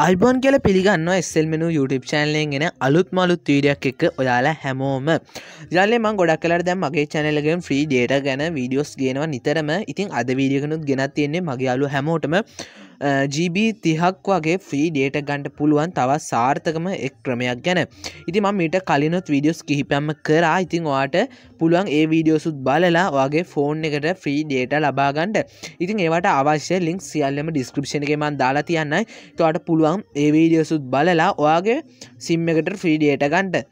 අයිබොන් කියල පිළිගන්න එස්සෙල්මෙනු YouTube චැනලෙන් එන අලුත් මලුත් වීඩියක් එක ඔයාලා හැමෝම ජල්ලෙම ගොඩක් කලට දැම් මගේ චැනලගෙන් ්‍රී ඩේට ගැන වීඩියෝස් ගේනවා නිතරම ඉතින් අද වීඩියකනුත් ගෙනත් තියෙන්නේ මගේ අලු හැමෝටම ජීබී තිහක් වගේ ෆ්‍රී ඩේට ගන්ඩ පුළුවන් තවත් සාර්ථකම එක් ක්‍රමයක් ගැන ඉතිම මීට කලිනොත් විඩියෝස් කිහිපැම කරා ඉතිං වාට පුළුවන් ඒ වීඩියෝසුත් බලලා වගේ ෆෝන් එකට ෆ්‍රී ඩේට ලබාගන්ඩ ඉතින් ඒවට අවශ්‍ය ලිින්ක් සියල්ලම ඩිස්ක්‍රපෂණ එක මන් දාලා තියන්නයි තුවාට පුළුවන් ඒ වීඩියෝසුත් බලලා ඔයාගේ සිම්මකට ෆ්‍රී ඩේට ගන්ඩ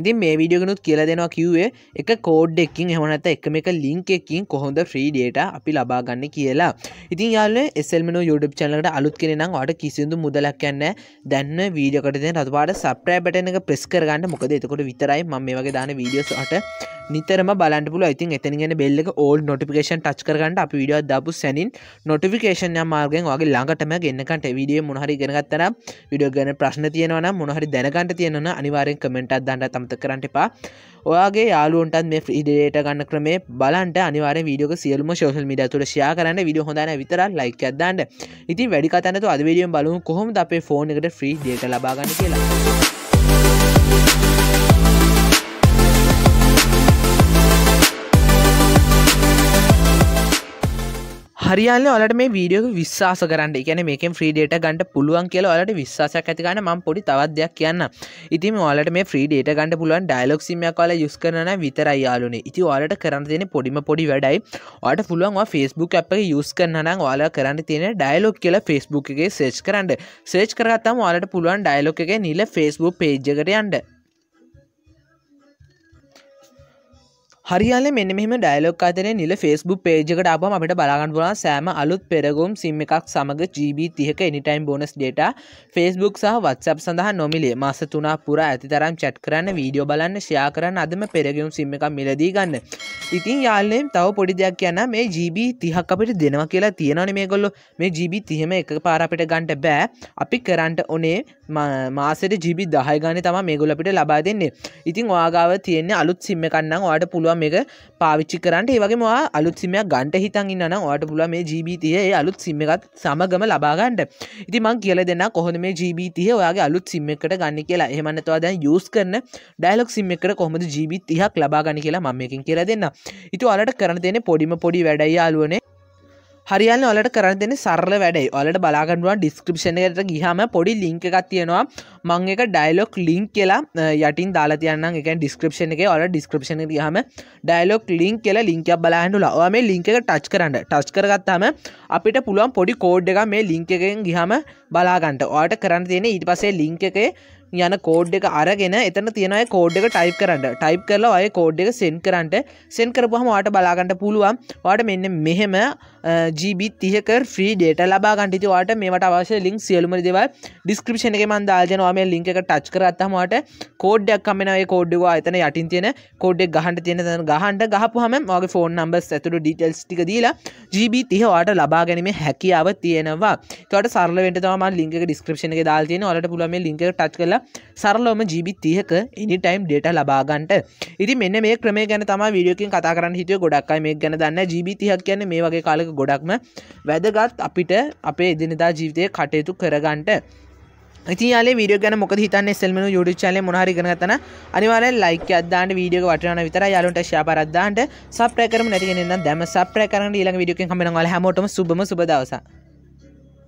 ඉතින් මේ විඩියගනුත් කියල දෙනවා කිව්වේ එක කෝඩ් එකින් එහමනත එකම එක ලිංක එකින් කොහොඳ ෆ්‍රීඩේට අපි ලබාගන්න කියලා ඉතින් යාල එසල්ම යුඩප් චනලට අලුත් කෙනෙනම් වාට කිසිදු මුදලක් යන්න දැන්න වීඩකටද රතුවාට සප්‍රෑ බටන එක ප්‍රෙස් කරගන්න මොකද එතකොට විතරයි ම මේ වගේ දාන වීඩියෝස්ට නිතරම බලන්ටපුල ඉතින් එතනිගෙන බෙල්ලක ඕල් නොටිකේෂන් ටච් කරගන්නට අපි විඩියෝ දපු සැනින් නොටිකේෂන් මාර්ගෙන් වගේ ළඟටම ගන්නකට විඩිය මොහරි ගෙනගත්තර විඩියෝ ගැන ප්‍රශ්න තියෙනවන මොහරි දැනගන්නට තියෙනවන අනිවාරෙන් කමෙන්ටත් දන්න තමත කරන්නට එපා ඔයාගේ යාලුවන්ටත් මේ ්‍රීඩේට ගන්න ක්‍රමේ බලන්ට අනිවාර වීඩියක සියලම ශෝෂල් මිඩ තුළ ෂයා කරන්න විඩිය හොඳන විතර ලයික් අදදාන්න ඉතින් වැඩි කතනතු අද විඩියම් බලුම් කොහොම අපේ ෆෝන් එකට ්‍රී දේට ලබාගන්න කියලා. හරියාල ඔලට මේ වීඩියෝ විශ්වාස කරන්න එකන මේක ්‍රීඩේට ගන්නට පුළුවන් කියල ඔලට විශ්වාසයක් ඇතිකන්න ම පොඩි තවත් දෙයක් කියන්න ඉතින් ඔලට මේ ්‍රීඩේට ගන්න පුළුවන් ඩයිලොක් සිමිය කල යුස් කරන විතරයි යාලුනේ ඉති ඔලට කරන්න තියෙන පොඩිම පොඩි වැඩයි ඔට පුළුවන් ෆස්බුක් අප යුස් කරන්නනම් ඔයාලා කරන්න තියෙන ඩයිලොක් කියල ෆස්බුක් එකගේ සේච් කරන්න සේච් කරගත්තම ඔලට පුළුවන් ඩයිලොක් එක නිල ෆස්බුක් පේජ්ජකට යන්ට හරියාල මෙන්න මෙම ඩයිලොක් අතරේ නිල ෆෙස්බු පේජකට අපම අපට බලාගන්න පුලන් සෑම අලුත් පෙරගුම් සිම් එකක් සමඟ ජීබී තිහක එනිටයිම් බෝනස් ඩේට ෆෙස්බුක් සහ වත්සප් සඳහා නොමිලේ මාස තුනා පුරා ඇති තරම් චැට් කරන්න වීඩියෝ බලන්න ශයා කරන්න අදම පෙරගුම් සිම් එකක් මිලදී ගන්න ඉතින් යාල්ලෙම් තව පොඩි දෙයක් කියන්න මේ ජීබී තිහක් අපට දෙනවා කියලා තියෙනන මේ ගොල්ලො මේ ජීබී තිහෙම එක පාරපිට ගන්ට බෑ අපි කරන්ට ඕනේ මාසට ජීබි දහයගන තම මේගොලපිට ලබා දෙන්නේ ඉතින් වාගාව තියෙන්නේ අලුත් සිම්ම කන්නම් වාට පුළුව පුළුව මේක පාවිච්චි කරන්නට ඒවගේවා අලුත් සිමයක් ගන්ට හිතන් ඉන්න ඔට පුළුව මේ ජීවිතයේ අලුත් සිම්ම එකත් සමගම ලබාගන්නට ඉති මං කියල දෙන්න කොහොඳ මේ ජීවිතය ඔයාගේ අලුත් සිම්ම එකට ගන්න කියලා එහමනතවා දැන් යස් කරන ඩයිලොක් සිම්ම එකට කොහොමද ජීවිත් තිහක් ලබාගනි කියලා මම එකින් කියලා දෙන්න ඉතු අලට කරන තියෙන පොඩිම පොඩි වැඩයි යාලුවනේ හරියන්න ඔලට කරන්න දෙන සරල වැඩයි ඔලට බලාගන්නුවන් ඩිස්ක්‍රපෂණයට ගිහම පොඩි ලිංක එකක් තියෙනවා මං එක ඩයිලොක් ලිංක් කියලා යටින් දාලා තියන්න එක ඩිස්ක්‍රපෂණ එක ඔල ඩිස්ක්‍රපෂණ හම ඩයිලොක් ලිංක් කියල ලිංකයක් බලාහන්නුලා ඔවා මේ ලිංක එක ටච් කරන්න ටච් කරගත්තාම අපිට පුළුවන් පොඩි කෝඩ් එක මේ ලිංක එකෙන් ගිහම බලාගන්ට ඔට කරන්න තියෙන ඊට පසේ ලිංක එකේ යන කෝඩ් එක අරගෙන එතන තියෙනයි කෝඩ් එක ටයිප් කරන්න ටයිප් කරලා ඔය කෝඩ් එක සෙන් කරන්නට සෙන් කරපුහම වාට බලාගන්නට පුළුවන් වාට මෙන්න මෙහෙම ජීබි තියක ්‍රී ඩේට ලබා ගටිතිවාට මේට අවශ්‍ය ලිින් සියලුම දෙව ඩිස්ක්‍රපෂණ එක මන් දාජනවාම ලිින්ක එක ටච් කරත්තමට කෝඩ්ඩක් කමනයි කෝඩ්ඩවා එතන යටින් තියෙන කෝඩ්ඩක් ගහන්ට තියෙන තන ගහන්ට ගහපුහම මගේ ෆෝන් නම්බස් ඇතුළු ඩිටල්ස් ටික දීලා ජීබි තිහවාට ලබා ගැනීම හැකියාව තියෙනවා තොට සරලවට තම ලිින්ක ඩිස්ක්‍රපෂණ එක දාල් තියෙන ඔලට පුළම ලිින්ක ටච් කල සරලෝම ජීබි තියක එනිටයිම් ඩේට ලබාගන්ට ඉති මෙන්න මේ ක්‍රම ගැන තම විඩියෝකින් කතා කරන්න හිටිය ගොඩක්යි මේ ගැන දන්න ජීවිතයක් කියන්නේ මේ වගේ කාලක ගොඩක්ම වැදගත් අපිට අපේ එදිනදා ජීවිතය කටයුතු කරගන්නට ඉති යාලේ වීඩියෝ ගැන මොකද හිතන්න සෙල්මනු YouTube channel මොනහරි ඉගෙන ගන්න අනිවාර්යෙන් like එකක් දාන්න වීඩියෝ එක වටිනවා විතරයි යාළුවන්ට share කරක් දාන්න subscribe කරමු නැතිගෙන ඉන්න දැම subscribe කරන්න ඊළඟ වීඩියෝ එකෙන් හම්බ වෙනවා හැමෝටම සුබම සුබ දවසක්